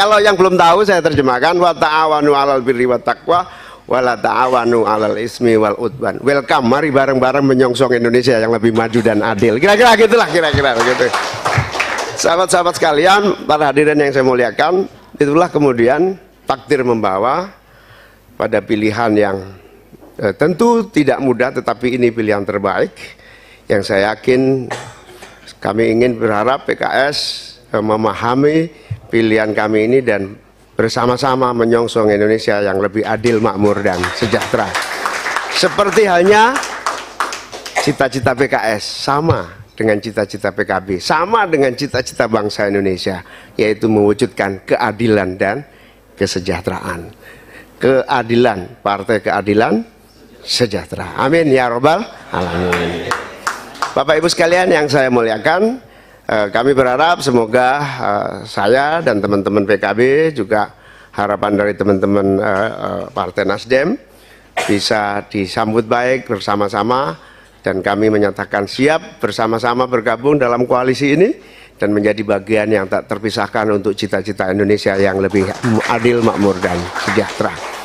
Kalau yang belum tahu saya terjemahkan wa ta'awanu 'alal birri wa taqwa la ta'awanu 'alal ismi wal udwan. Welcome, mari bareng-bareng menyongsong Indonesia yang lebih maju dan adil. Kira-kira gitulah kira-kira begitu. Sahabat-sahabat sekalian, para hadirin yang saya muliakan, itulah kemudian takdir membawa pada pilihan yang eh, tentu tidak mudah tetapi ini pilihan terbaik yang saya yakin kami ingin berharap PKS eh, memahami pilihan kami ini dan bersama-sama menyongsong Indonesia yang lebih adil, makmur, dan sejahtera. Seperti halnya cita-cita PKS sama dengan cita-cita PKB, sama dengan cita-cita bangsa Indonesia, yaitu mewujudkan keadilan dan kesejahteraan. Keadilan, partai keadilan, sejahtera. Amin ya robbal alamin. Bapak Ibu sekalian yang saya muliakan, Eh, kami berharap semoga eh, saya dan teman-teman PKB juga harapan dari teman-teman eh, Partai Nasdem bisa disambut baik bersama-sama dan kami menyatakan siap bersama-sama bergabung dalam koalisi ini dan menjadi bagian yang tak terpisahkan untuk cita-cita Indonesia yang lebih adil, makmur dan sejahtera.